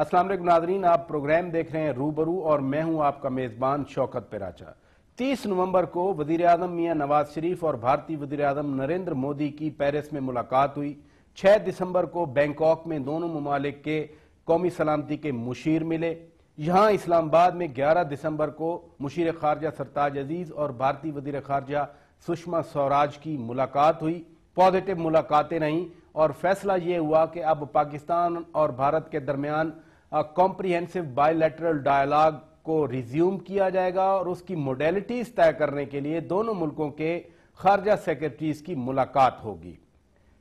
असलम नाजरीन आप प्रोग्राम देख रहे हैं रूबरू और मैं हूं आपका मेजबान शौकत पेराचा तीस नवम्बर को वजीर आजम मियाँ नवाज शरीफ और भारतीय वजीर अजम नरेंद्र मोदी की पेरिस में मुलाकात हुई छह दिसंबर को बैंकॉक में दोनों ममालिक के कौमी सलामती के मुशीर मिले यहाँ इस्लामाबाद में ग्यारह दिसंबर को मुशीर खारजा सरताज अजीज और भारतीय वजीर खारजा सुषमा स्वराज की मुलाकात हुई पॉजिटिव मुलाकातें रहीं और फैसला ये हुआ कि अब पाकिस्तान और भारत के दरमियान कॉम्प्रीहेंसिव बायोलेटरल डायलॉग को रिज्यूम किया जाएगा और उसकी मोडेलिटीज तय करने के लिए दोनों मुल्कों के खारजा सेक्रेटरीज की मुलाकात होगी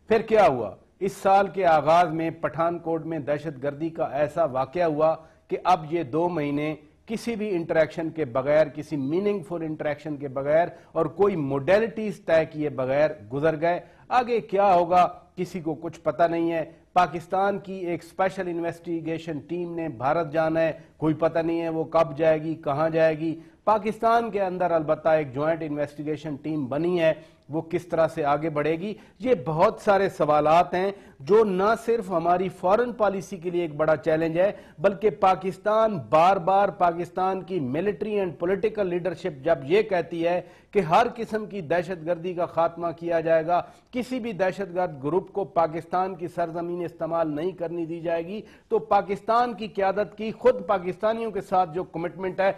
फिर क्या हुआ इस साल के आगाज में पठानकोट में दहशत गर्दी का ऐसा वाक़ हुआ कि अब ये दो महीने किसी भी इंटरेक्शन के बगैर किसी मीनिंगफुल इंटरेक्शन के बगैर और कोई मोडेलिटीज तय किए बगैर गुजर गए आगे क्या होगा किसी को कुछ पता नहीं है पाकिस्तान की एक स्पेशल इन्वेस्टिगेशन टीम ने भारत जाना है कोई पता नहीं है वो कब जाएगी कहाँ जाएगी पाकिस्तान के अंदर अलबत्ता एक ज्वाइंट इन्वेस्टिगेशन टीम बनी है वो किस तरह से आगे बढ़ेगी ये बहुत सारे सवालात हैं जो न सिर्फ हमारी फॉरेन पॉलिसी के लिए एक बड़ा चैलेंज है बल्कि पाकिस्तान बार बार पाकिस्तान की मिलिट्री एंड पॉलिटिकल लीडरशिप जब ये कहती है कि हर किस्म की दहशतगर्दी का खात्मा किया जाएगा किसी भी दहशतगर्द ग्रुप को पाकिस्तान की सरजमीन इस्तेमाल नहीं करनी दी जाएगी तो पाकिस्तान की क्यादत की खुद पाकिस्तानियों के साथ जो कमिटमेंट है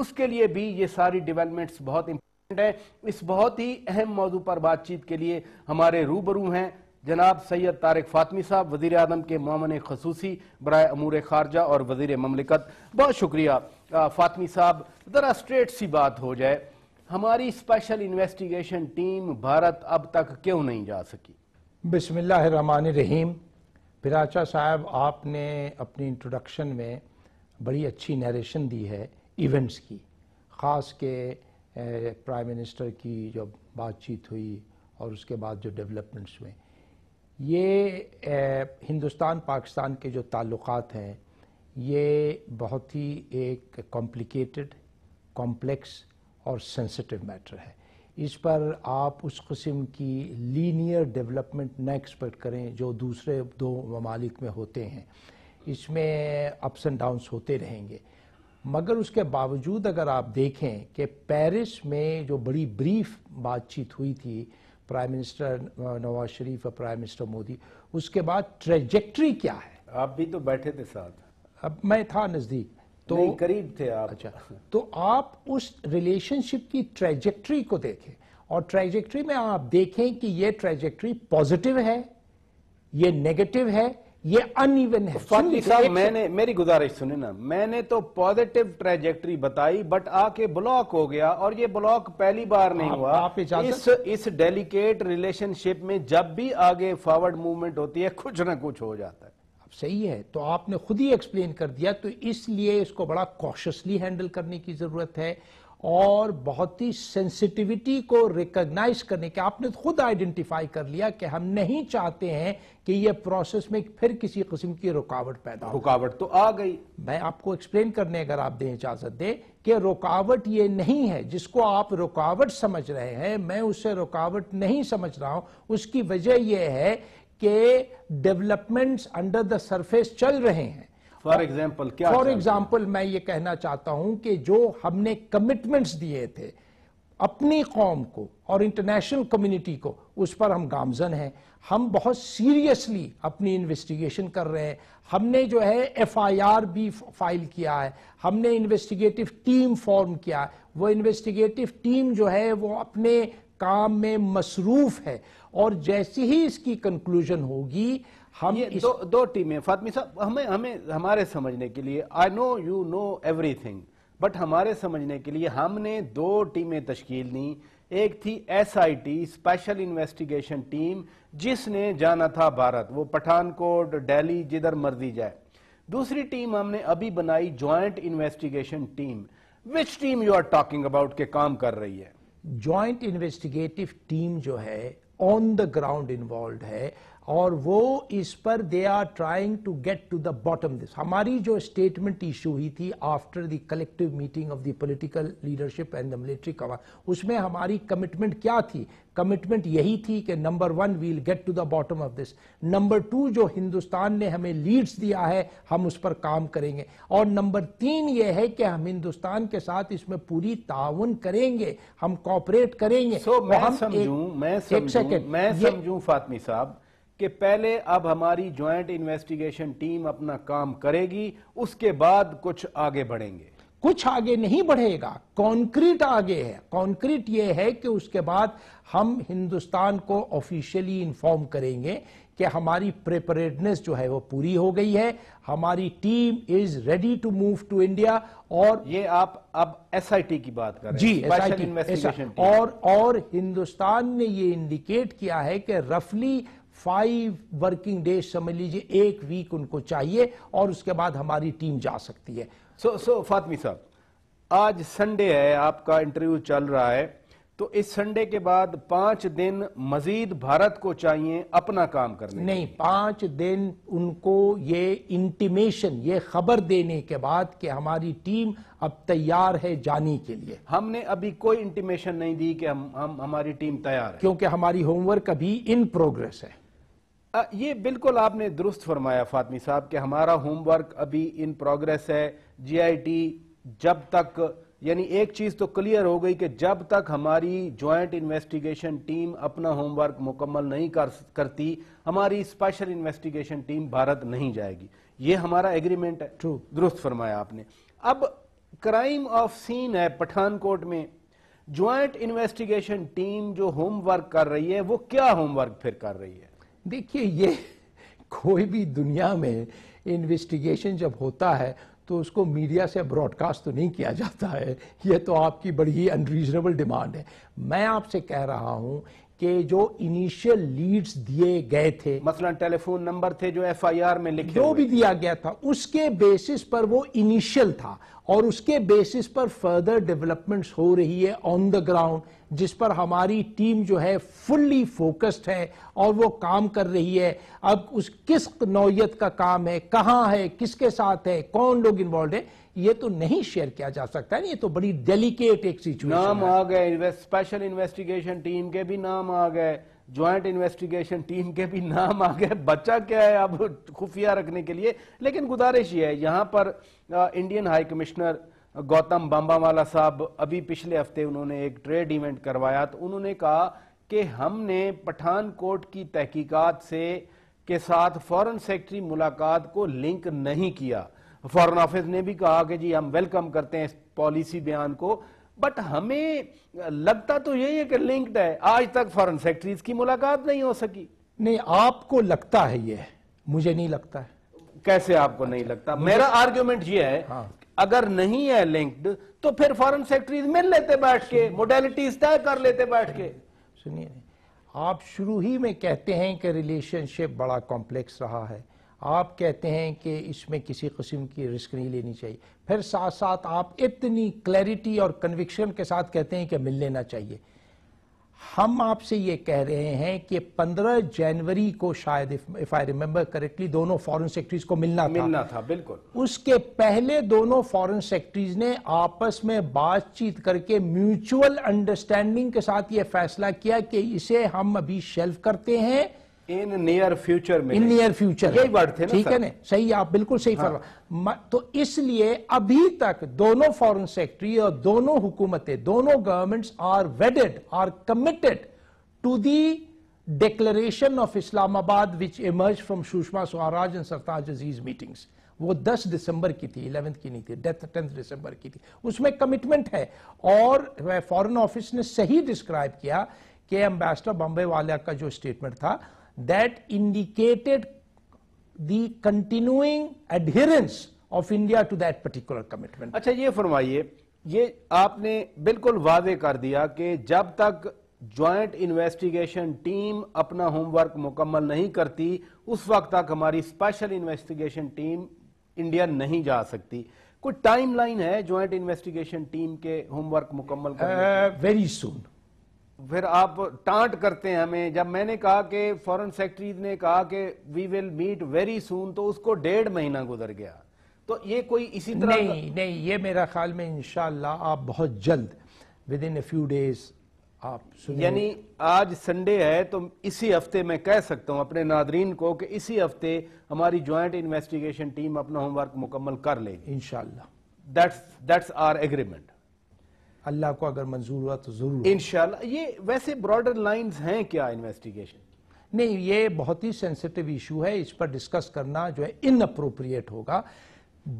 उसके लिए भी ये सारी डेवलपमेंट्स बहुत इंपॉर्टेंट है इस बहुत ही अहम मौजू पर बातचीत के लिए हमारे रूबरू हैं जनाब सैयद तारक फातमी साहब वजीर आदम के मामन खसूसी बरए अमूर खारजा और वजीर ममलिकत बहुत शुक्रिया फातमी साहब ज़रा स्ट्रेट सी बात हो जाए हमारी स्पेशल इन्वेस्टिगेशन टीम भारत अब तक क्यों नहीं जा सकी बिसमिल्ल फिराचा साहब आपने अपनी इंट्रोडक्शन में बड़ी अच्छी नरेशन दी है इवेंट्स की ख़ास के प्राइम मिनिस्टर की जो बातचीत हुई और उसके बाद जो डेवलपमेंट्स हुए ये हिंदुस्तान पाकिस्तान के जो ताल्लुक़ हैं ये बहुत ही एक कॉम्प्लिकेटेड कॉम्प्लेक्स और सेंसिटिव मैटर है इस पर आप उस कस्म की लीनियर डेवलपमेंट न एक्सपेक्ट करें जो दूसरे दो ममालिक में होते हैं इसमें अप्स एंड डाउन्स होते रहेंगे मगर उसके बावजूद अगर आप देखें कि पेरिस में जो बड़ी ब्रीफ बातचीत हुई थी प्राइम मिनिस्टर नवाज शरीफ और प्राइम मिनिस्टर मोदी उसके बाद ट्रेजेक्ट्री क्या है आप भी तो बैठे थे साथ अब मैं था नजदीक तो करीब थे आप अच्छा तो आप उस रिलेशनशिप की ट्रेजेक्ट्री को देखें और ट्रेजेक्ट्री में आप देखें कि यह ट्रेजेक्ट्री पॉजिटिव है ये नेगेटिव है ये अनइवन है फातली साहब मैंने मेरी गुजारिश सुने ना मैंने तो पॉजिटिव ट्रेजेक्ट्री बताई बट आके ब्लॉक हो गया और ये ब्लॉक पहली बार नहीं हुआ आप इस इस डेलिकेट रिलेशनशिप में जब भी आगे फॉरवर्ड मूवमेंट होती है कुछ ना कुछ हो जाता है अब सही है तो आपने खुद ही एक्सप्लेन कर दिया तो इसलिए इसको बड़ा कॉशसली हैंडल करने की जरूरत है और बहुत ही सेंसिटिविटी को रिकॉग्नाइज करने के आपने खुद आइडेंटिफाई कर लिया कि हम नहीं चाहते हैं कि यह प्रोसेस में फिर किसी किस्म की रुकावट पैदा रुकावट तो आ गई मैं आपको एक्सप्लेन करने अगर आप दें इजाजत दे कि रुकावट ये नहीं है जिसको आप रुकावट समझ रहे हैं मैं उसे रुकावट नहीं समझ रहा हूं उसकी वजह यह है कि डेवलपमेंट्स अंडर द सरफेस चल रहे हैं फॉर एग्जाम्पल क्या फॉर एग्जाम्पल मैं ये कहना चाहता हूं कि जो हमने कमिटमेंट्स दिए थे अपनी कौम को और इंटरनेशनल कम्युनिटी को उस पर हम गामजन हैं हम बहुत सीरियसली अपनी इन्वेस्टिगेशन कर रहे हैं हमने जो है एफआईआर भी फाइल किया है हमने इन्वेस्टिगेटिव टीम फॉर्म किया है वो इन्वेस्टिगेटिव टीम जो है वो अपने काम में मसरूफ है और जैसी ही इसकी कंक्लूजन होगी हम ये दो दो टीमें फातमी साहब हमें हमें हमारे समझने के लिए I know you know everything but हमारे समझने के लिए हमने दो टीमें तश्कील दी एक थी एसआईटी स्पेशल इन्वेस्टिगेशन टीम जिसने जाना था भारत वो पठानकोट दिल्ली जिधर मर्जी जाए दूसरी टीम हमने अभी बनाई joint investigation team which team you are talking about के काम कर रही है ज्वाइंट इन्वेस्टिगेटिव टीम जो है ऑन द ग्राउंड इन्वॉल्व है और वो इस पर they are trying to get to the bottom this हमारी जो स्टेटमेंट इशू हुई थी after the collective meeting of the political leadership and the military cover उसमें हमारी कमिटमेंट क्या थी कमिटमेंट यही थी कि number one will get to the bottom of this number two जो हिंदुस्तान ने हमें लीड्स दिया है हम उस पर काम करेंगे और नंबर तीन ये है कि हम हिंदुस्तान के साथ इसमें पूरी ताउन करेंगे हम कॉपरेट करेंगे so, मैं समझूं मैं समझूं मैं समझूं फातमी साहब कि पहले अब हमारी ज्वाइंट इन्वेस्टिगेशन टीम अपना काम करेगी उसके बाद कुछ आगे बढ़ेंगे कुछ आगे नहीं बढ़ेगा कॉन्क्रीट आगे है कॉन्क्रीट ये है कि उसके बाद हम हिंदुस्तान को ऑफिशियली इन्फॉर्म करेंगे कि हमारी प्रिपरेडनेस जो है वो पूरी हो गई है हमारी team is ready to move to India और ये आप अब एसआईटी की बात कर रहे जी एसआईटी और और हिंदुस्तान ने ये इंडिकेट किया है कि रफली फाइव वर्किंग डेज समझ लीजिए एक वीक उनको चाहिए और उसके बाद हमारी टीम जा सकती है सो सो फातमी साहब आज संडे है आपका इंटरव्यू चल रहा है तो इस संडे के बाद पांच दिन मजीद भारत को चाहिए अपना काम करने नहीं पांच दिन उनको ये इंटीमेशन ये खबर देने के बाद कि हमारी टीम अब तैयार है जाने के लिए हमने अभी कोई इंटीमेशन नहीं दी कि हम, हम हमारी टीम तैयार है क्योंकि हमारी होमवर्क अभी इन प्रोग्रेस है ये बिल्कुल आपने दुरुस्त फरमाया फातमी साहब कि हमारा होमवर्क अभी इन प्रोग्रेस है जीआईटी जब तक यानी एक चीज तो क्लियर हो गई कि जब तक हमारी ज्वाइंट इन्वेस्टिगेशन टीम अपना होमवर्क मुकम्मल नहीं कर करती हमारी स्पेशल इन्वेस्टिगेशन टीम भारत नहीं जाएगी ये हमारा एग्रीमेंट है ट्रू दुरुस्त फरमाया आपने अब क्राइम ऑफ सीन है पठानकोट में ज्वाइंट इन्वेस्टिगेशन टीम जो होमवर्क कर रही है वो क्या होमवर्क फिर कर रही है देखिए ये कोई भी दुनिया में इन्वेस्टिगेशन जब होता है तो उसको मीडिया से ब्रॉडकास्ट तो नहीं किया जाता है ये तो आपकी बड़ी ही अनरीजनेबल डिमांड है मैं आपसे कह रहा हूं कि जो इनिशियल लीड्स दिए गए थे मसलन टेलीफोन नंबर थे जो एफआईआर में लिखे जो भी दिया गया था उसके बेसिस पर वो इनिशियल था और उसके बेसिस पर फर्दर डेवलपमेंट्स हो रही है ऑन द ग्राउंड जिस पर हमारी टीम जो है फुल्ली फोकस्ड है और वो काम कर रही है अब उस किस नौयत का काम है कहाँ है किसके साथ है कौन लोग इन्वॉल्व है ये तो नहीं शेयर किया जा सकता है ये तो बड़ी डेलीकेट एक सिचुएशन नाम आ गए स्पेशल इन्वेस्टिगेशन टीम के भी नाम आ गए ज्वाइंट इन्वेस्टिगेशन टीम के भी नाम आ गए बच्चा क्या है अब खुफिया रखने के लिए लेकिन गुजारिश ये है यहां पर आ, Indian high commissioner Gautam Bambawala साहब अभी पिछले हफ्ते उन्होंने एक ट्रेड इवेंट करवाया तो उन्होंने कहा कि हमने पठानकोट की तहकीकात से के साथ फॉरेन सेक्रेटरी मुलाकात को लिंक नहीं किया फॉरेन ऑफिस ने भी कहा कि जी हम वेलकम करते हैं इस पॉलिसी बयान को बट हमें लगता तो यही है कि लिंक्ड है आज तक फॉरेन सेक्रेटरीज की मुलाकात नहीं हो सकी नहीं आपको लगता है ये मुझे नहीं लगता है कैसे आपको नहीं लगता मेरा आर्ग्यूमेंट ये है हाँ। अगर नहीं है लिंक्ड तो फिर फॉरेन सेक्रेटरीज मिल लेते बैठ के मोडेलिटीज तय कर लेते बैठ के सुनिए आप शुरू ही में कहते हैं कि रिलेशनशिप बड़ा कॉम्प्लेक्स रहा है आप कहते हैं कि इसमें किसी किस्म की रिस्क नहीं लेनी चाहिए फिर साथ साथ आप इतनी क्लैरिटी और कन्विक्शन के साथ कहते हैं कि मिल लेना चाहिए हम आपसे ये कह रहे हैं कि 15 जनवरी को शायद इफ आई रिमेम्बर करेक्टली दोनों फॉरेन सेक्रेटरीज को मिलना मिलना था, था बिल्कुल उसके पहले दोनों फॉरेन सेक्रेटरीज ने आपस में बातचीत करके म्यूचुअल अंडरस्टैंडिंग के साथ ये फैसला किया कि इसे हम अभी शेल्फ करते हैं इन नियर फ्यूचर में इन नियर फ्यूचर यही वर्ड थे ठीक है ना सही आप बिल्कुल सही हाँ। फरमा तो इसलिए अभी तक दोनों फॉरेन सेक्रेटरी और दोनों हुकूमतें दोनों governments are wedded are committed to the declaration of Islamabad which emerge from Sushma Swaraj and Sartaj Aziz meetings वो 10 दिसंबर की थी 11th की नहीं थी डेथ 10 दिसंबर की थी उसमें कमिटमेंट है और फॉरेन ऑफिस ने सही डिस्क्राइब किया कि एम्बेसडर बॉम्बे वाले का जो स्टेटमेंट था that indicated the continuing adherence of India to that particular commitment अच्छा ये फरमाइए ये आपने बिल्कुल वाजे कर दिया कि जब तक ज्वाइंट इन्वेस्टिगेशन टीम अपना होमवर्क मुकम्मल नहीं करती उस वक्त तक हमारी स्पेशल इन्वेस्टिगेशन टीम इंडिया नहीं जा सकती कोई टाइमलाइन है ज्वाइंट इन्वेस्टिगेशन टीम के होमवर्क मुकम्मल वेरी सुन uh, फिर आप टांट करते हैं हमें जब मैंने कहा कि फॉरेन सेक्रेटरी ने कहा कि we will meet very soon तो उसको डेढ़ महीना गुजर गया तो ये कोई इसी तरह नहीं नहीं ये मेरा ख्याल में इंशाल्लाह आप बहुत जल्द within a few days आप यानी आज संडे है तो इसी हफ्ते मैं कह सकता हूं अपने नादरीन को कि इसी हफ्ते हमारी ज्वाइंट इन्वेस्टिगेशन टीम अपना होमवर्क मुकम्मल कर लेगी इनशाला दैट्स दैट्स आर एग्रीमेंट अल्लाह को अगर मंजूर हुआ तो जरूर इन ये वैसे ब्रॉडर लाइंस हैं क्या इन्वेस्टिगेशन नहीं ये बहुत ही सेंसिटिव इशू है इस पर डिस्कस करना जो है इन अप्रोप्रिएट होगा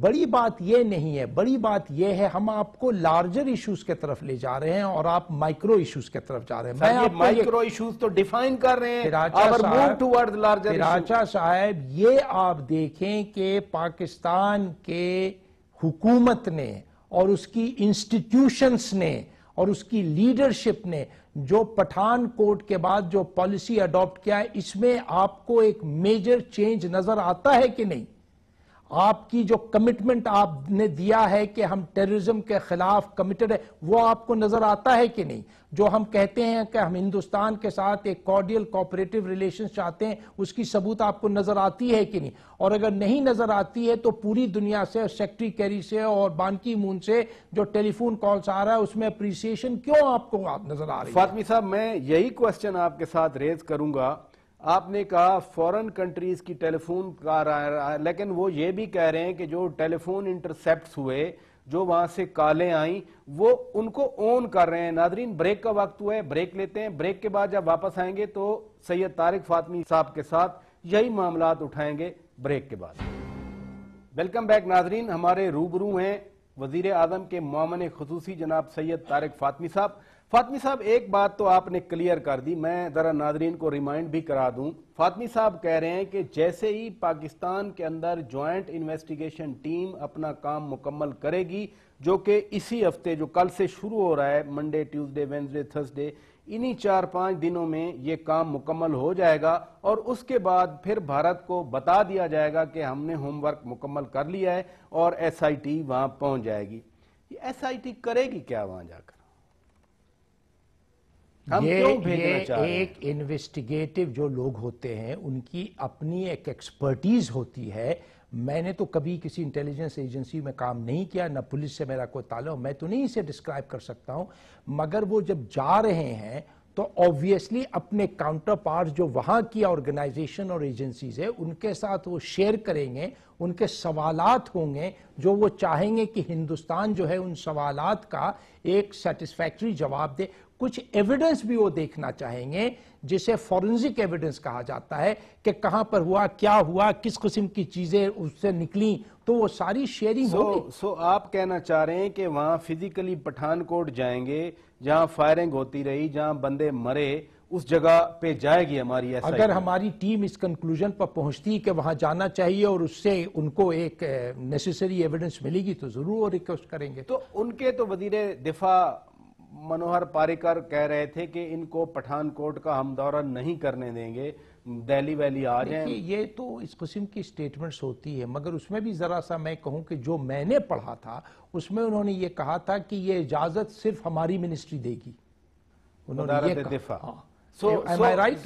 बड़ी बात यह नहीं है बड़ी बात यह है हम आपको लार्जर इश्यूज के तरफ ले जा रहे हैं और आप माइक्रो इश्यूज के तरफ जा रहे हैं मैं माइक्रो इश्यूज तो डिफाइन कर रहे हैं राजा साहब ये आप देखें कि पाकिस्तान के हुकूमत ने और उसकी इंस्टीट्यूशंस ने और उसकी लीडरशिप ने जो पठानकोट के बाद जो पॉलिसी अडॉप्ट किया है इसमें आपको एक मेजर चेंज नजर आता है कि नहीं आपकी जो कमिटमेंट आपने दिया है कि हम टेररिज्म के खिलाफ कमिटेड है वो आपको नजर आता है कि नहीं जो हम कहते हैं कि हम हिंदुस्तान के साथ एक कॉर्डियल कोऑपरेटिव रिलेशन चाहते हैं उसकी सबूत आपको नजर आती है कि नहीं और अगर नहीं नजर आती है तो पूरी दुनिया से सेक्रेटरी कैरी से और बानकी मून से जो टेलीफोन कॉल्स आ रहा है उसमें अप्रिसिएशन क्यों आपको आप नजर आ रही है फातमी साहब मैं यही क्वेश्चन आपके साथ रेज करूंगा आपने कहा फॉरेन कंट्रीज की टेलीफोन आ रहा है लेकिन वो ये भी कह रहे हैं कि जो टेलीफोन इंटरसेप्ट हुए जो वहां से कालें आई वो उनको ओन कर रहे हैं नादरीन ब्रेक का वक्त हुआ है ब्रेक लेते हैं ब्रेक के बाद जब वापस आएंगे तो सैयद तारिक फातमी साहब के साथ यही मामला उठाएंगे ब्रेक के बाद वेलकम बैक नाजरीन हमारे रूबरू हैं वजीर आजम के मामन खसूसी जनाब सैयद तारिक फातमी साहब फातमी साहब एक बात तो आपने क्लियर कर दी मैं ज़रा नादरीन को रिमाइंड भी करा दूं फातमी साहब कह रहे हैं कि जैसे ही पाकिस्तान के अंदर ज्वाइंट इन्वेस्टिगेशन टीम अपना काम मुकम्मल करेगी जो कि इसी हफ्ते जो कल से शुरू हो रहा है मंडे ट्यूसडे वेंसडे थर्सडे इन्हीं चार पांच दिनों में ये काम मुकम्मल हो जाएगा और उसके बाद फिर भारत को बता दिया जाएगा कि हमने होमवर्क मुकम्मल कर लिया है और एस टी वहां पहुंच जाएगी एस टी करेगी क्या वहां जाकर ये, ये एक इन्वेस्टिगेटिव जो लोग होते हैं उनकी अपनी एक एक्सपर्टीज होती है मैंने तो कभी किसी इंटेलिजेंस एजेंसी में काम नहीं किया ना पुलिस से मेरा कोई ताल्लुक मैं तो नहीं इसे डिस्क्राइब कर सकता हूं मगर वो जब जा रहे हैं तो ऑब्वियसली अपने काउंटर पार्ट जो वहां की ऑर्गेनाइजेशन और एजेंसीज है उनके साथ वो शेयर करेंगे उनके सवालात होंगे जो वो चाहेंगे कि हिंदुस्तान जो है उन सवालात का एक सेटिस्फैक्ट्री जवाब दे कुछ एविडेंस भी वो देखना चाहेंगे जिसे फॉरेंसिक एविडेंस कहा जाता है कि कहां पर हुआ क्या हुआ किस किस्म की चीजें उससे निकली तो वो सारी शेयरिंग so, होगी सो so आप कहना चाह रहे हैं कि वहां फिजिकली पठानकोट जाएंगे जहां फायरिंग होती रही जहां बंदे मरे उस जगह पे जाएगी हमारी ऐसा अगर हमारी टीम इस कंक्लूजन पर पहुंचती कि वहां जाना चाहिए और उससे उनको एक नेसेसरी eh, एविडेंस मिलेगी तो जरूर वो रिक्वेस्ट करेंगे तो उनके तो वजीर दिफा मनोहर पारिकर कह रहे थे कि इनको पठानकोट का हम दौरा नहीं करने देंगे दिल्ली वैली आ जाए ये तो इस किस्म की स्टेटमेंट्स होती है मगर उसमें भी जरा सा मैं कहूं कि जो मैंने पढ़ा था उसमें उन्होंने ये कहा था कि ये इजाजत सिर्फ हमारी मिनिस्ट्री देगी उन्होंने ये हाँ।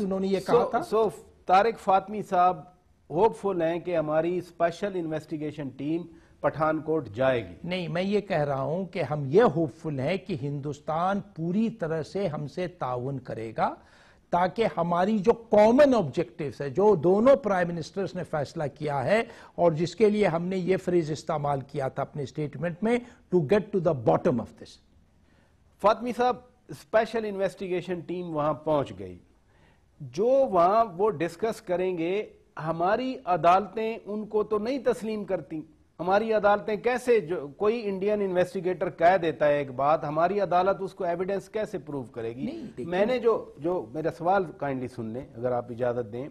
उन्होंने ये कहा था सो तारिक फातमी साहब होपफुल हैं कि हमारी स्पेशल इन्वेस्टिगेशन टीम पठानकोट जाएगी नहीं मैं ये कह रहा हूं कि हम ये होपफुल हैं कि हिंदुस्तान पूरी तरह से हमसे ताउन करेगा ताकि हमारी जो कॉमन ऑब्जेक्टिव्स है जो दोनों प्राइम मिनिस्टर्स ने फैसला किया है और जिसके लिए हमने ये फ्रेज इस्तेमाल किया था अपने स्टेटमेंट में to get to the bottom of this Fatmi साहब स्पेशल इन्वेस्टिगेशन टीम वहां पहुंच गई जो वहां वो डिस्कस करेंगे हमारी अदालतें उनको तो नहीं तस्लीम करती हमारी अदालतें कैसे जो कोई इंडियन इन्वेस्टिगेटर कह देता है एक बात हमारी अदालत उसको एविडेंस कैसे प्रूव करेगी मैंने जो जो मेरा सवाल काइंडली सुन लें अगर आप इजाजत दें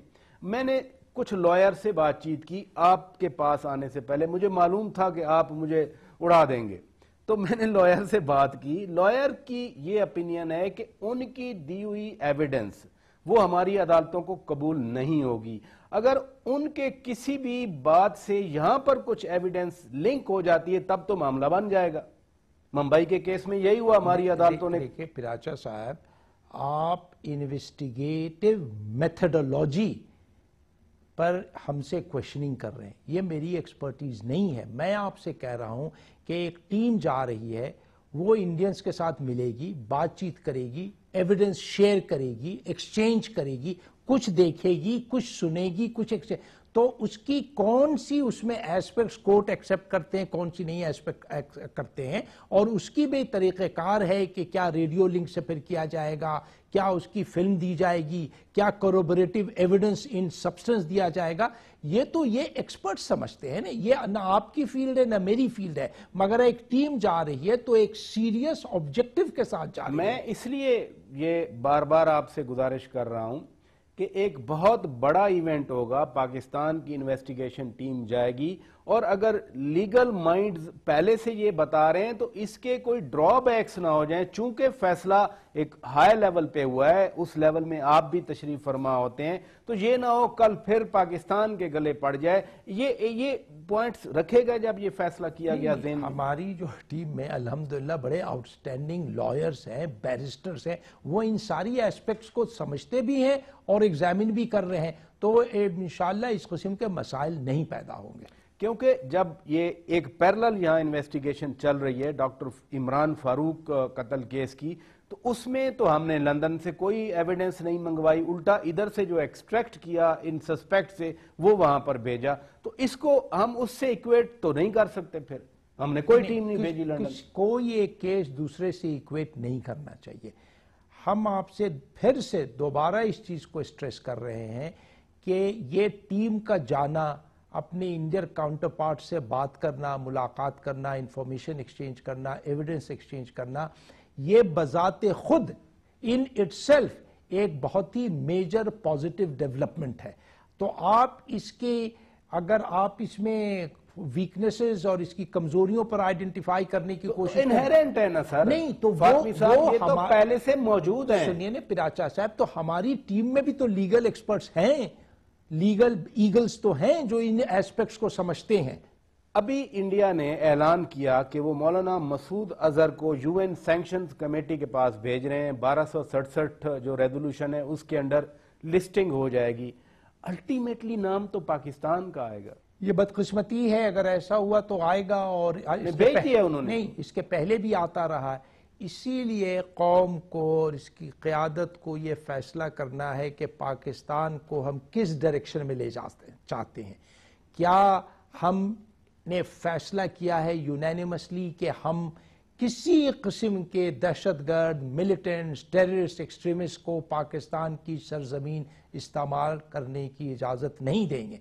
मैंने कुछ लॉयर से बातचीत की आपके पास आने से पहले मुझे मालूम था कि आप मुझे उड़ा देंगे तो मैंने लॉयर से बात की लॉयर की ये ओपिनियन है कि उनकी दी हुई एविडेंस वो हमारी अदालतों को कबूल नहीं होगी अगर उनके किसी भी बात से यहां पर कुछ एविडेंस लिंक हो जाती है तब तो मामला बन जाएगा मुंबई के केस में यही हुआ हमारी अदालतों ने देखिए पिराचा साहब आप इन्वेस्टिगेटिव मेथडोलॉजी पर हमसे क्वेश्चनिंग कर रहे हैं ये मेरी एक्सपर्टीज नहीं है मैं आपसे कह रहा हूं कि एक टीम जा रही है वो इंडियंस के साथ मिलेगी बातचीत करेगी एविडेंस शेयर करेगी एक्सचेंज करेगी कुछ देखेगी कुछ सुनेगी कुछ एक्सचेंज तो उसकी कौन सी उसमें एस्पेक्ट्स कोर्ट एक्सेप्ट करते हैं कौन सी नहीं एस्पेक्ट करते हैं और उसकी भी तरीक़ेकार है कि क्या रेडियो लिंक से फिर किया जाएगा क्या उसकी फिल्म दी जाएगी क्या कोरोबरेटिव एविडेंस इन सब्सटेंस दिया जाएगा ये तो ये एक्सपर्ट समझते हैं ना ये ना आपकी फील्ड है ना मेरी फील्ड है मगर एक टीम जा रही है तो एक सीरियस ऑब्जेक्टिव के साथ जा रही मैं है। इसलिए ये बार बार आपसे गुजारिश कर रहा हूं कि एक बहुत बड़ा इवेंट होगा पाकिस्तान की इन्वेस्टिगेशन टीम जाएगी और अगर लीगल माइंड्स पहले से ये बता रहे हैं तो इसके कोई ड्रॉबैक्स ना हो जाएं चूंकि फैसला एक हाई लेवल पे हुआ है उस लेवल में आप भी तशरीफ फरमा होते हैं तो ये ना हो कल फिर पाकिस्तान के गले पड़ जाए ये ये पॉइंट्स रखेगा जब ये फैसला किया गया जेन हमारी जो टीम में अलहमदिल्ला बड़े आउटस्टैंडिंग लॉयर्स हैं बैरिस्टर्स हैं वो इन सारी एस्पेक्ट्स को समझते भी हैं और एग्जामिन भी कर रहे हैं तो इन इस कस्म के मसाइल नहीं पैदा होंगे क्योंकि जब ये एक पैरल यहाँ इन्वेस्टिगेशन चल रही है डॉक्टर इमरान फारूक कत्ल केस की तो उसमें तो हमने लंदन से कोई एविडेंस नहीं मंगवाई उल्टा इधर से जो एक्सट्रैक्ट किया इन सस्पेक्ट से वो वहां पर भेजा तो इसको हम उससे इक्वेट तो नहीं कर सकते फिर हमने कोई टीम नहीं भेजी लंदन कोई एक केस दूसरे से इक्वेट नहीं करना चाहिए हम आपसे फिर से दोबारा इस चीज को स्ट्रेस कर रहे हैं कि ये टीम का जाना अपने इंडियन काउंटर पार्ट से बात करना मुलाकात करना इंफॉर्मेशन एक्सचेंज करना एविडेंस एक्सचेंज करना ये बजाते खुद इन इट्सल्फ एक बहुत ही मेजर पॉजिटिव डेवलपमेंट है तो आप इसके अगर आप इसमें वीकनेसेस और इसकी कमजोरियों पर आइडेंटिफाई करने की तो कोशिश इनहेरेंट है ना सर नहीं तो वो, वो ये तो पहले से मौजूद है सुनिए ना पिराचा साहब तो हमारी टीम में भी तो लीगल एक्सपर्ट्स हैं लीगल ईगल्स तो हैं जो इन एस्पेक्ट्स को समझते हैं अभी इंडिया ने ऐलान किया कि वो मौलाना मसूद अजहर को यूएन सैंक्शन कमेटी के पास भेज रहे हैं बारह जो रेजोल्यूशन है उसके अंडर लिस्टिंग हो जाएगी अल्टीमेटली नाम तो पाकिस्तान का आएगा ये बदकिस्मती है अगर ऐसा हुआ तो आएगा और भेज दिया उन्होंने नहीं इसके पहले भी आता रहा है इसीलिए कौम को और इसकी क़्यादत को ये फैसला करना है कि पाकिस्तान को हम किस डायरेक्शन में ले जाते चाहते हैं क्या हम ने फैसला किया है यूनानिमसली कि हम किसी किस्म के दहशत गर्द मिलिटेंट्स टेररिस्ट एक्सट्रीमिस्ट को पाकिस्तान की सरजमीन इस्तेमाल करने की इजाज़त नहीं देंगे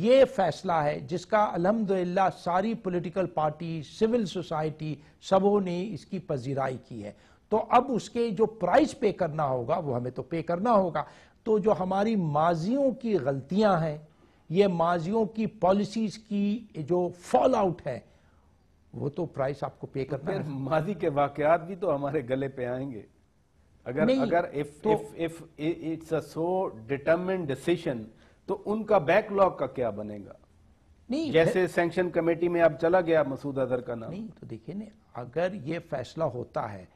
ये फैसला है जिसका अलहमदिल्ला सारी पॉलिटिकल पार्टी सिविल सोसाइटी सबों ने इसकी पजीराई की है तो अब उसके जो प्राइस पे करना होगा वो हमें तो पे करना होगा तो जो हमारी माजियों की गलतियां हैं ये माजियों की पॉलिसीज की जो फॉल आउट है वो तो प्राइस आपको पे करना तो है माजी के वाकत भी तो हमारे गले पे आएंगे अगर अगर इफ तो, if if it's a so determine decision तो उनका बैकलॉग का क्या बनेगा नहीं जैसे सैंक्शन कमेटी में अब चला गया मसूद अजहर का नाम नहीं तो देखिए ना अगर ये फैसला होता है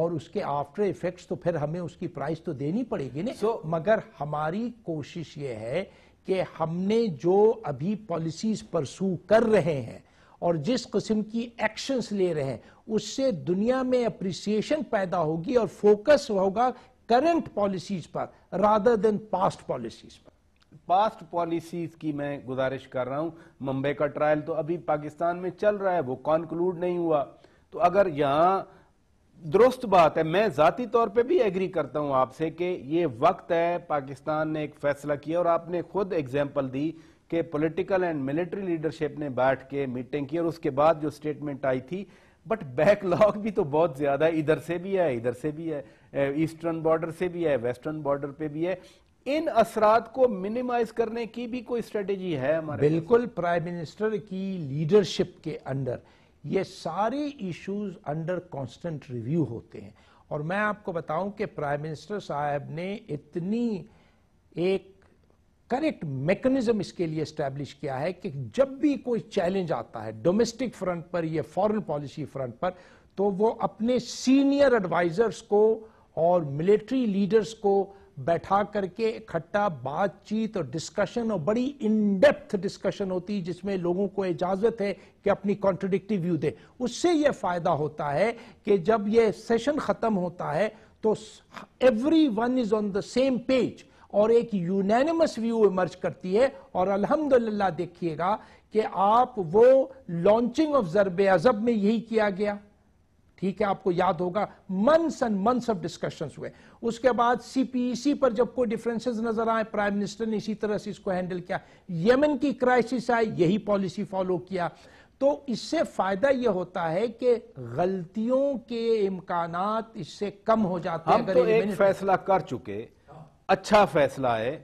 और उसके आफ्टर इफेक्ट्स तो फिर हमें उसकी प्राइस तो देनी पड़ेगी ना so, मगर हमारी कोशिश ये है कि हमने जो अभी पॉलिसीज परसू कर रहे हैं और जिस किस्म की एक्शंस ले रहे हैं उससे दुनिया में अप्रिसिएशन पैदा होगी और फोकस होगा करंट पॉलिसीज पर रादर देन पास्ट पॉलिसीज पर पास्ट पॉलिसीज की मैं गुजारिश कर रहा हूं मुंबई का ट्रायल तो अभी पाकिस्तान में चल रहा है वो कॉन्क्लूड नहीं हुआ तो अगर यहां दुरुस्त बात है मैं जाती तौर पे भी एग्री करता हूं आपसे कि ये वक्त है पाकिस्तान ने एक फैसला किया और आपने खुद एग्जाम्पल दी कि पोलिटिकल एंड मिलिट्री लीडरशिप ने बैठ के मीटिंग की और उसके बाद जो स्टेटमेंट आई थी बट बैकलॉग भी तो बहुत ज्यादा इधर से भी है इधर से भी है ईस्टर्न बॉर्डर से भी है वेस्टर्न बॉर्डर पे भी है इन असरात को मिनिमाइज करने की भी कोई स्ट्रेटेजी है हमारे बिल्कुल प्राइम मिनिस्टर की लीडरशिप के अंडर ये सारे इश्यूज अंडर कांस्टेंट रिव्यू होते हैं और मैं आपको बताऊं कि प्राइम मिनिस्टर साहब ने इतनी एक करेक्ट मैकेनिज्म इसके लिए स्टैब्लिश किया है कि जब भी कोई चैलेंज आता है डोमेस्टिक फ्रंट पर या फॉरेन पॉलिसी फ्रंट पर तो वो अपने सीनियर एडवाइजर्स को और मिलिट्री लीडर्स को बैठा करके इकट्ठा बातचीत और डिस्कशन और बड़ी इन डेप्थ डिस्कशन होती है जिसमें लोगों को इजाजत है कि अपनी कॉन्ट्रोडिक्टिव व्यू दे उससे यह फायदा होता है कि जब यह सेशन खत्म होता है तो everyone is on the same page और एक यूनैनिमस व्यू इमर्ज करती है और अल्हम्दुलिल्लाह देखिएगा कि आप वो लॉन्चिंग ऑफ जरब अजब में यही किया गया ठीक है आपको याद होगा months and months of discussion हुए उसके बाद सीपीईसी e पर जब कोई डिफरेंसेस नजर आए प्राइम मिनिस्टर ने इसी तरह से इसको हैंडल किया यमन की क्राइसिस आई यही पॉलिसी फॉलो किया तो इससे फायदा यह होता है कि गलतियों के इम्कान इससे कम हो जाते हैं तो अगर तो एक फैसला कर चुके अच्छा फैसला है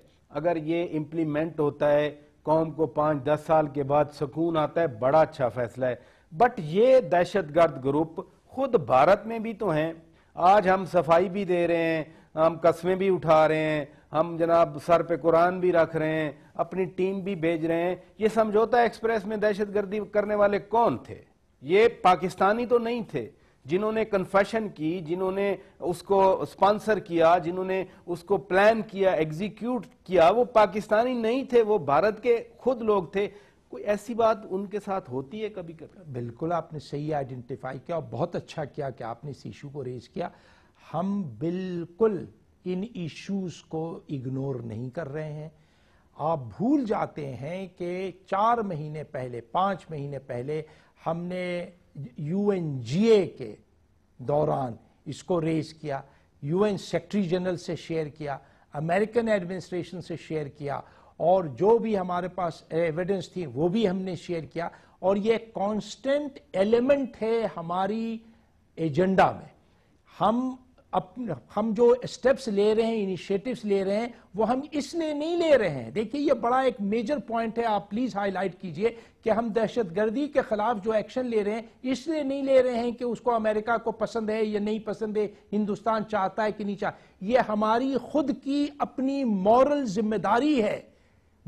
अगर ये इंप्लीमेंट होता है कौम को पांच दस साल के बाद सुकून आता है बड़ा अच्छा फैसला है बट ये दहशतगर्द ग्रुप खुद भारत में भी तो हैं आज हम सफाई भी दे रहे हैं हम कस्में भी उठा रहे हैं हम जनाब सर पे कुरान भी रख रहे हैं अपनी टीम भी भेज रहे हैं ये समझौता एक्सप्रेस में दहशत गर्दी करने वाले कौन थे ये पाकिस्तानी तो नहीं थे जिन्होंने कन्फेशन की जिन्होंने उसको स्पॉन्सर किया जिन्होंने उसको प्लान किया एग्जीक्यूट किया वो पाकिस्तानी नहीं थे वो भारत के खुद लोग थे कोई ऐसी बात उनके साथ होती है कभी कभी बिल्कुल आपने सही आइडेंटिफाई किया और बहुत अच्छा किया कि आपने इस इशू को रेज किया हम बिल्कुल इन इश्यूज को इग्नोर नहीं कर रहे हैं आप भूल जाते हैं कि चार महीने पहले पांच महीने पहले हमने यूएनजीए के दौरान इसको रेज किया यूएन सेक्रेटरी जनरल से शेयर किया अमेरिकन एडमिनिस्ट्रेशन से शेयर किया और जो भी हमारे पास एविडेंस थी वो भी हमने शेयर किया और ये कांस्टेंट एलिमेंट है हमारी एजेंडा में हम अपने हम जो स्टेप्स ले रहे हैं इनिशिएटिव्स ले रहे हैं वो हम इसलिए नहीं ले रहे हैं देखिए ये बड़ा एक मेजर पॉइंट है आप प्लीज हाईलाइट कीजिए कि हम दहशतगर्दी के खिलाफ जो एक्शन ले रहे हैं इसलिए नहीं ले रहे हैं कि उसको अमेरिका को पसंद है या नहीं पसंद है हिंदुस्तान चाहता है कि नहीं चाहता ये हमारी खुद की अपनी मॉरल जिम्मेदारी है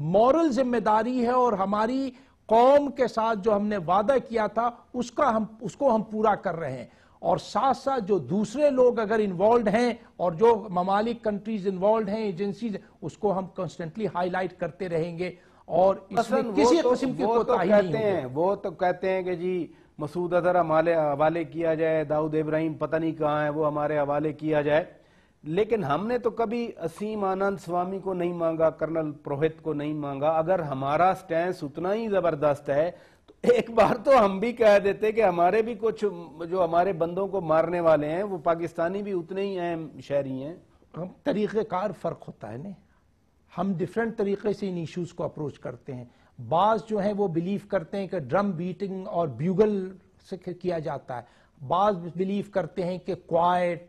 मॉरल जिम्मेदारी है और हमारी कौम के साथ जो हमने वादा किया था उसका हम उसको हम पूरा कर रहे हैं और साथ साथ जो दूसरे लोग अगर इन्वॉल्व हैं और जो ममालिक कंट्रीज इन्वॉल्व हैं एजेंसीज उसको हम कॉन्स्टेंटली हाईलाइट करते रहेंगे और इसमें किसी तो- किस्म की वो तो कहते हैं वो तो कहते हैं कि जी मसूद अजहर हमारे हवाले किया जाए दाऊद इब्राहिम पता नहीं कहाँ है वो हमारे हवाले किया जाए लेकिन हमने तो कभी असीम आनंद स्वामी को नहीं मांगा कर्नल पुरोहित को नहीं मांगा अगर हमारा स्टैंड उतना ही जबरदस्त है तो एक बार तो हम भी कह देते कि हमारे भी कुछ जो हमारे बंदों को मारने वाले हैं वो पाकिस्तानी भी उतने ही अहम शहरी हैं हम तरीक़ेकार फ़र्क होता है ना हम डिफरेंट तरीके से इन इश्यूज़ को अप्रोच करते हैं बाज जो है वो बिलीव करते हैं कि ड्रम बीटिंग और ब्यूगल से किया जाता है बाज बिलीव करते हैं कि quiet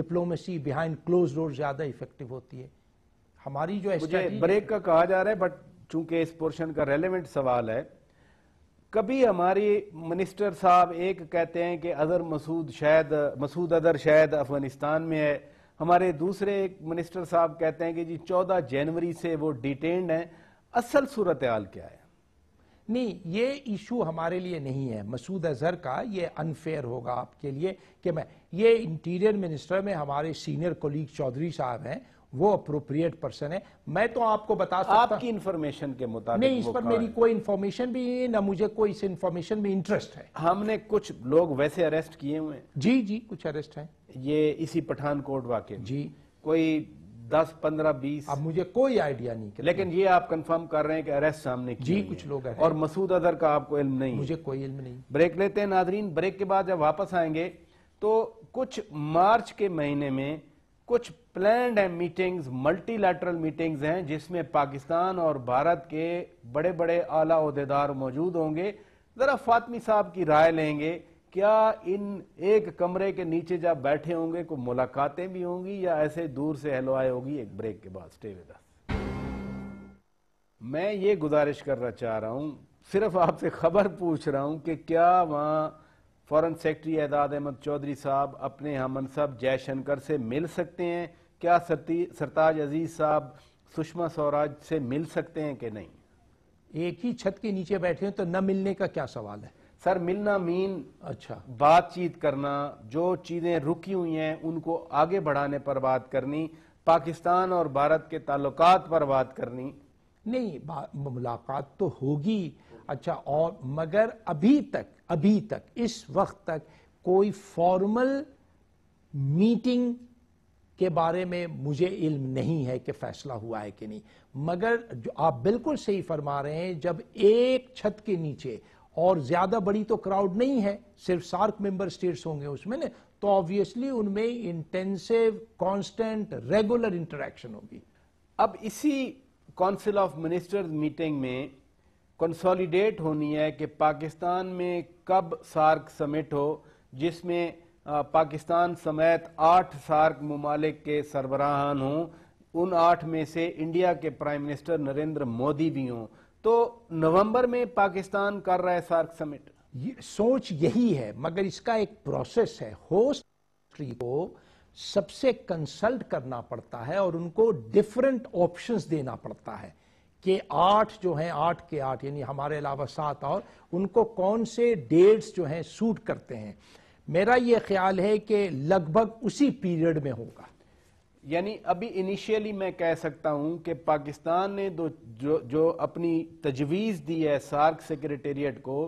diplomacy behind close door ज्यादा इफेक्टिव होती है हमारी जो ब्रेक का कहा जा रहा है बट चूंकि इस पोर्शन का रेलिवेंट सवाल है कभी हमारी मिनिस्टर साहब एक कहते हैं कि अजहर मसूद शायद मसूद अदर शायद अफगानिस्तान में है हमारे दूसरे एक मिनिस्टर साहब कहते हैं कि जी चौदह जनवरी से वो डिटेन हैं असल सूरत हाल क्या है नहीं ये इशू हमारे लिए नहीं है मसूद अजहर का ये अनफेयर होगा आपके लिए कि मैं ये इंटीरियर मिनिस्टर में हमारे सीनियर कोलीग चौधरी साहब हैं वो अप्रोप्रिएट पर्सन है मैं तो आपको बता सकता आपकी इंफॉर्मेशन के मुताबिक नहीं इस पर मेरी कोई इन्फॉर्मेशन भी नहीं ना मुझे कोई इस इन्फॉर्मेशन में इंटरेस्ट है हमने कुछ लोग वैसे अरेस्ट किए हुए जी जी कुछ अरेस्ट है ये इसी पठानकोट वाक्य जी कोई दस पंद्रह बीस अब मुझे कोई आइडिया नहीं लेकिन ये आप कंफर्म कर रहे हैं कि अरेस्ट सामने जी कुछ लोग हैं और मसूद अजहर का आपको इल्म नहीं मुझे कोई इल्म नहीं ब्रेक लेते हैं नादरीन ब्रेक के बाद जब वापस आएंगे तो कुछ मार्च के महीने में कुछ प्लैंड है मीटिंग्स मल्टीलैटरल मीटिंग्स हैं जिसमें पाकिस्तान और भारत के बड़े बड़े आला अहदेदार मौजूद होंगे जरा फातमी साहब की राय लेंगे क्या इन एक कमरे के नीचे जब बैठे होंगे कोई मुलाकातें भी होंगी या ऐसे दूर से हेलो आए होगी एक ब्रेक के बाद स्टे विद मैं ये गुजारिश करना चाह रहा हूं सिर्फ आपसे खबर पूछ रहा हूं कि क्या वहां फॉरेन सेक्रेटरी एजाद अहमद चौधरी साहब अपने यहां मनसब जयशंकर से मिल सकते हैं क्या सरताज अजीज साहब सुषमा स्वराज से मिल सकते हैं कि नहीं एक ही छत के नीचे बैठे हैं तो न मिलने का क्या सवाल है सर मिलना मीन अच्छा बातचीत करना जो चीजें रुकी हुई हैं उनको आगे बढ़ाने पर बात करनी पाकिस्तान और भारत के ताल्लुक पर बात करनी नहीं मुलाकात तो होगी अच्छा और मगर अभी तक अभी तक इस वक्त तक कोई फॉर्मल मीटिंग के बारे में मुझे इल्म नहीं है कि फैसला हुआ है कि नहीं मगर जो आप बिल्कुल सही फरमा रहे हैं जब एक छत के नीचे और ज्यादा बड़ी तो क्राउड नहीं है सिर्फ सार्क मेंबर स्टेट्स होंगे उसमें ना तो ऑब्वियसली उनमें इंटेंसिव कांस्टेंट रेगुलर इंटरेक्शन होगी अब इसी काउंसिल ऑफ मिनिस्टर्स मीटिंग में कंसोलिडेट होनी है कि पाकिस्तान में कब सार्क समिट हो जिसमें पाकिस्तान समेत आठ सार्क ममालिक के सरबराहान हों उन आठ में से इंडिया के प्राइम मिनिस्टर नरेंद्र मोदी भी हों तो नवंबर में पाकिस्तान कर रहा है सार्क समिट ये, सोच यही है मगर इसका एक प्रोसेस है होस्ट को सबसे कंसल्ट करना पड़ता है और उनको डिफरेंट ऑप्शंस देना पड़ता है कि आठ जो हैं आठ के आठ यानी हमारे अलावा सात और उनको कौन से डेट्स जो हैं सूट करते हैं मेरा ये ख्याल है कि लगभग उसी पीरियड में होगा यानी अभी इनिशियली मैं कह सकता हूं कि पाकिस्तान ने दो जो, जो अपनी तजवीज दी है सार्क सेक्रेटेरिएट को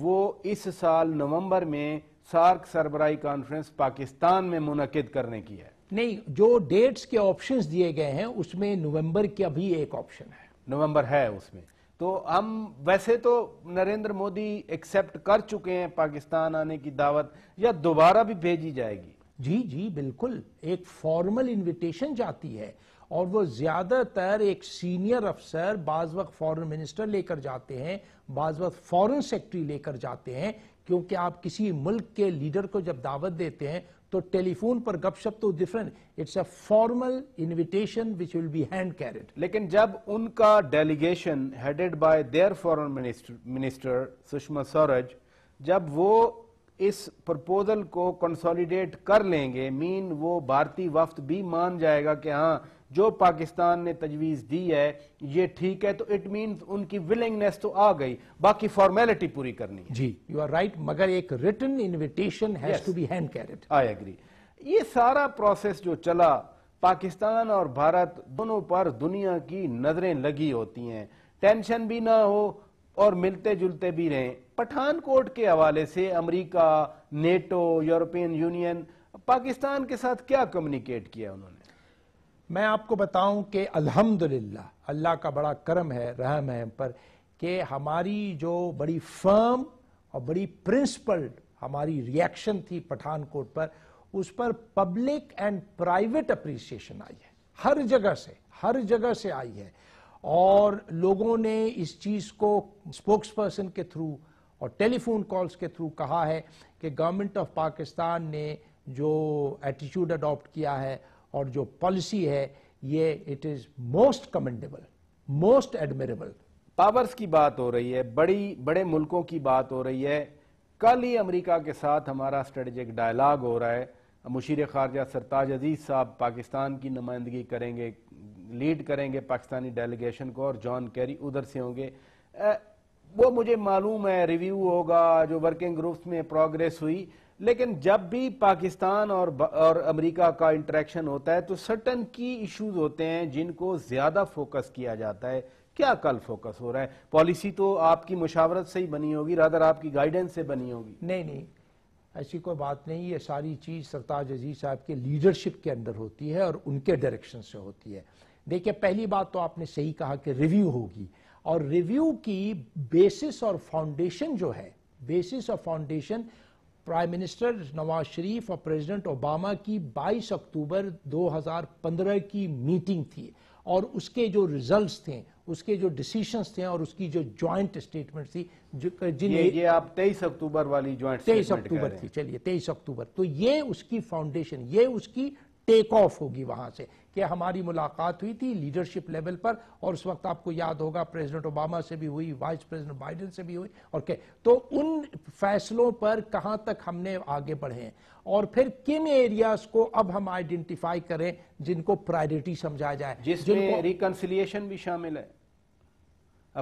वो इस साल नवंबर में सार्क सरबराही कॉन्फ्रेंस पाकिस्तान में मुनद करने की है नहीं जो डेट्स के ऑप्शंस दिए गए हैं उसमें नवंबर का भी एक ऑप्शन है नवंबर है उसमें तो हम वैसे तो नरेंद्र मोदी एक्सेप्ट कर चुके हैं पाकिस्तान आने की दावत या दोबारा भी भेजी जाएगी जी जी बिल्कुल एक फॉर्मल इनविटेशन जाती है और वो ज्यादातर एक सीनियर अफसर बाज वक्त फॉरन मिनिस्टर लेकर जाते हैं बाज वक्त फॉरन सेक्रेटरी लेकर जाते हैं क्योंकि आप किसी मुल्क के लीडर को जब दावत देते हैं तो टेलीफोन पर गपशप तो different it's a formal invitation which will be hand carried लेकिन जब उनका delegation headed by their foreign minister Sushma Swaraj जब वो इस प्रपोजल को कंसोलिडेट कर लेंगे मीन वो भारतीय वफ्त भी मान जाएगा कि हाँ जो पाकिस्तान ने तजवीज दी है ये ठीक है तो इट मीन उनकी विलिंगनेस तो आ गई बाकी फॉर्मेलिटी पूरी करनी है। जी यू आर राइट मगर एक रिटर्न इन्विटेशन है ये सारा प्रोसेस जो चला पाकिस्तान और भारत दोनों पर दुनिया की नजरें लगी होती हैं टेंशन भी ना हो और मिलते जुलते भी रहें पठानकोट के हवाले से America NATO European Union Pakistan के साथ क्या कम्युनिकेट किया उन्होंने मैं आपको बताऊं कि अल्हम्दुलिल्लाह अल्लाह का बड़ा करम है रहम है पर कि हमारी जो बड़ी फर्म और बड़ी प्रिंसिपल हमारी रिएक्शन थी पठानकोट पर उस पर पब्लिक एंड प्राइवेट अप्रिसिएशन आई है हर जगह से हर जगह से आई है और लोगों ने इस चीज़ को स्पोक्स पर्सन के थ्रू और टेलीफोन कॉल्स के थ्रू कहा है कि गवर्नमेंट ऑफ पाकिस्तान ने जो एटीट्यूड अडॉप्ट किया है और जो पॉलिसी है ये it is most commendable most admirable powers की बात हो रही है बड़ी बड़े मुल्कों की बात हो रही है कल ही अमेरिका के साथ हमारा स्ट्रेटजिक डायलाग हो रहा है मुशीर खारजा सरताज अजीज साहब पाकिस्तान की नुमाइंदगी करेंगे लीड करेंगे पाकिस्तानी डेलीगेशन को और जॉन कैरी उधर से होंगे वो मुझे मालूम है रिव्यू होगा जो वर्किंग ग्रुप्स में प्रोग्रेस हुई लेकिन जब भी पाकिस्तान और और अमेरिका का इंटरेक्शन होता है तो सर्टन की इश्यूज होते हैं जिनको ज्यादा फोकस किया जाता है क्या कल फोकस हो रहा है पॉलिसी तो आपकी मुशावरत से ही बनी होगी रादर आपकी गाइडेंस से बनी होगी नहीं नहीं ऐसी कोई बात नहीं ये सारी चीज़ सरताज अजीज साहब के लीडरशिप के अंदर होती है और उनके डायरेक्शन से होती है देखिए पहली बात तो आपने सही कहा कि रिव्यू होगी और रिव्यू की बेसिस और फाउंडेशन जो है बेसिस और foundation prime minister Nawaz Sharif और प्रेसिडेंट ओबामा की 22 अक्टूबर 2015 की मीटिंग थी और उसके जो रिजल्ट्स थे उसके जो डिसीशंस थे और उसकी जो ज्वाइंट स्टेटमेंट थी जिन्हें ये, ये आप 23 अक्टूबर वाली ज्वाइंट तेईस अक्टूबर थी चलिए 23 अक्टूबर तो ये उसकी फाउंडेशन ये उसकी टेक ऑफ होगी वहां से कि हमारी मुलाकात हुई थी लीडरशिप लेवल पर और उस वक्त आपको याद होगा प्रेसिडेंट ओबामा से भी हुई वाइस प्रेसिडेंट बाइडेन से भी हुई और के तो उन फैसलों पर कहां तक हमने आगे बढ़े हैं और फिर किन एरियाज को अब हम आइडेंटिफाई करें जिनको प्रायोरिटी समझा जाए जिसमें रिकन्सिलियेशन भी शामिल है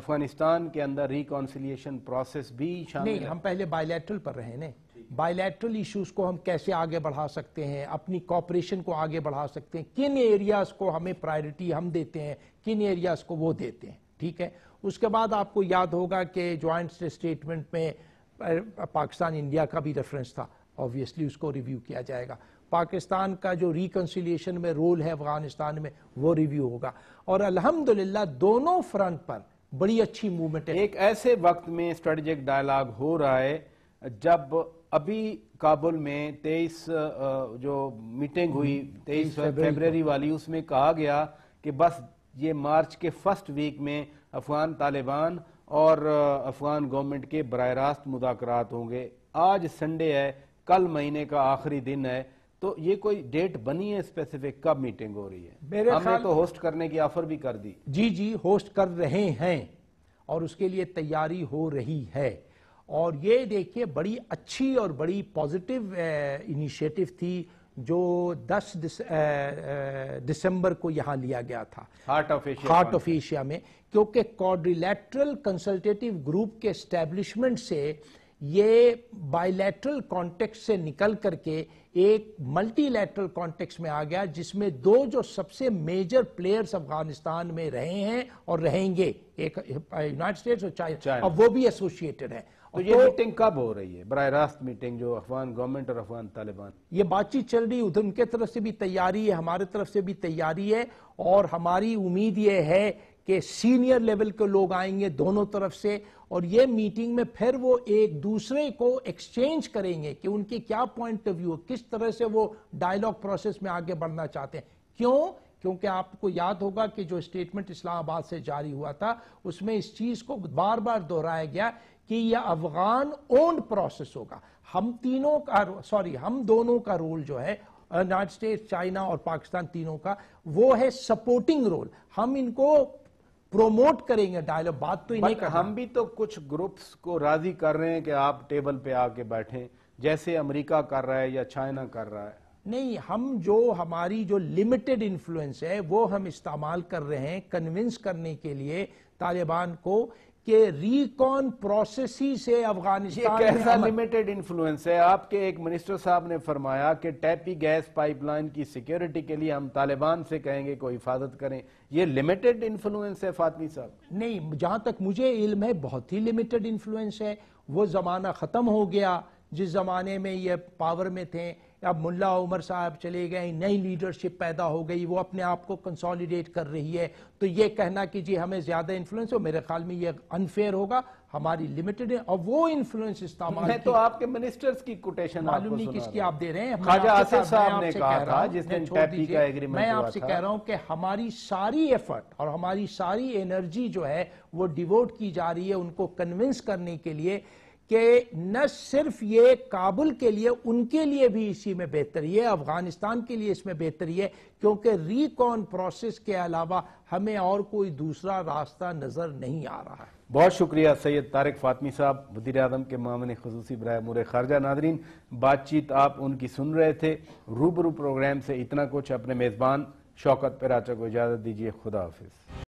अफगानिस्तान के अंदर रिकॉन्सिलियेशन प्रोसेस भी शामिल नहीं है। हम पहले बायोलेटरल पर रहे ना बायलैटरल इश्यूज को हम कैसे आगे बढ़ा सकते हैं अपनी कॉपरेशन को आगे बढ़ा सकते हैं किन एरियाज को हमें प्रायोरिटी हम देते हैं किन एरियाज को वो देते हैं ठीक है उसके बाद आपको याद होगा कि ज्वाइंट स्टेटमेंट में पाकिस्तान इंडिया का भी रेफरेंस था ऑब्वियसली उसको रिव्यू किया जाएगा पाकिस्तान का जो रिकन्सिलियेशन में रोल है अफगानिस्तान में वो रिव्यू होगा और अल्हम्दुलिल्लाह दोनों फ्रंट पर बड़ी अच्छी मूवमेंट है एक ऐसे वक्त में स्ट्रेटेजिक डायलॉग हो रहा है जब अभी काबुल में 23 जो मीटिंग हुई 23 हम्म, फरवरी वाली उसमें कहा गया कि बस ये मार्च के फर्स्ट वीक में अफगान तालिबान और अफगान गवर्नमेंट के बर रास्त मुदाकरात होंगे आज संडे है कल महीने का आखिरी दिन है तो ये कोई डेट बनी है स्पेसिफिक कब मीटिंग हो रही है मेरे हमने तो होस्ट करने की ऑफर भी कर दी जी जी होस्ट कर रहे हैं और उसके लिए तैयारी हो रही है और ये देखिए बड़ी अच्छी और बड़ी पॉजिटिव इनिशिएटिव थी जो 10 दिस, दिसंबर को यहाँ लिया गया था heart of Asia heart of Asia में क्योंकि कॉर्डिलेट्रल कंसल्टेटिव ग्रुप के स्टैब्लिशमेंट से ये बायलैटरल कॉन्टेक्स्ट से निकल करके एक मल्टीलैटरल कॉन्टेक्स्ट में आ गया जिसमें दो जो सबसे मेजर प्लेयर्स अफगानिस्तान में रहे हैं और रहेंगे एक यूनाइटेड स्टेट्स और चाइना और वो भी एसोसिएटेड है तो ये मीटिंग तो कब हो रही है बर रास्त मीटिंग जो अफगान गवर्नमेंट और अफगान तालिबान ये बातचीत चल रही उधर उनके तरफ से भी तैयारी है हमारे तरफ से भी तैयारी है और हमारी उम्मीद ये है कि सीनियर लेवल के लोग आएंगे दोनों तरफ से और ये मीटिंग में फिर वो एक दूसरे को एक्सचेंज करेंगे कि उनके क्या पॉइंट ऑफ व्यू किस तरह से वो डायलॉग प्रोसेस में आगे बढ़ना चाहते हैं क्यों क्योंकि आपको याद होगा कि जो स्टेटमेंट इस्लामाबाद से जारी हुआ था उसमें इस चीज को बार बार दोहराया गया कि यह अफगान ओन्ड प्रोसेस होगा हम तीनों का सॉरी हम दोनों का रोल जो है यूनाइटेड स्टेट चाइना और पाकिस्तान तीनों का वो है सपोर्टिंग रोल हम इनको प्रोमोट करेंगे डायलॉग बात तो इन्हें हम भी तो कुछ ग्रुप्स को राजी कर रहे हैं कि आप टेबल पे आके बैठे जैसे अमेरिका कर रहा है या चाइना कर रहा है नहीं हम जो हमारी जो लिमिटेड इन्फ्लुएंस है वो हम इस्तेमाल कर रहे हैं कन्विंस करने के लिए तालिबान को कि रिकॉन प्रोसेस ही से अफगानिस्तान कैसा लिमिटेड इन्फ्लुएंस है आपके एक मिनिस्टर साहब ने फरमाया कि टैपी गैस पाइपलाइन की सिक्योरिटी के लिए हम तालिबान से कहेंगे कोई हिफाजत करें ये लिमिटेड इन्फ्लुएंस है फातमी साहब नहीं जहां तक मुझे इल्म है बहुत ही लिमिटेड इन्फ्लुएंस है वो जमाना खत्म हो गया जिस जमाने में ये पावर में थे अब मुल्ला उमर साहब चले गए नई लीडरशिप पैदा हो गई वो अपने आप को कंसोलिडेट कर रही है तो ये कहना कि जी हमें ज्यादा इन्फ्लुएंस हो मेरे ख्याल में ये अनफेयर होगा हमारी लिमिटेड है और वो इन्फ्लुएंस इस्तेमाल तो आपके मिनिस्टर्स की कोटेशन मालूम नहीं किसकी आप दे रहे हैं आसिफ साहब ने कहा था एग्रीमेंट मैं आपसे कह रहा हूं कि हमारी सारी एफर्ट और हमारी सारी एनर्जी जो है वो डिवोट की जा रही है उनको कन्विंस करने के लिए कि न सिर्फ ये काबुल के लिए उनके लिए भी इसी में बेहतरी है अफगानिस्तान के लिए इसमें बेहतरी है क्योंकि रिकॉन प्रोसेस के अलावा हमें और कोई दूसरा रास्ता नजर नहीं आ रहा है बहुत शुक्रिया सैयद तारक फातमी साहब वजीर आजम के मामले खसूस बरए मुर खारजा नादरीन बातचीत आप उनकी सुन रहे थे रूबरू प्रोग्राम से इतना कुछ अपने मेज़बान शौकत पेराचा को इजाज़त दीजिए खुदा हाफिज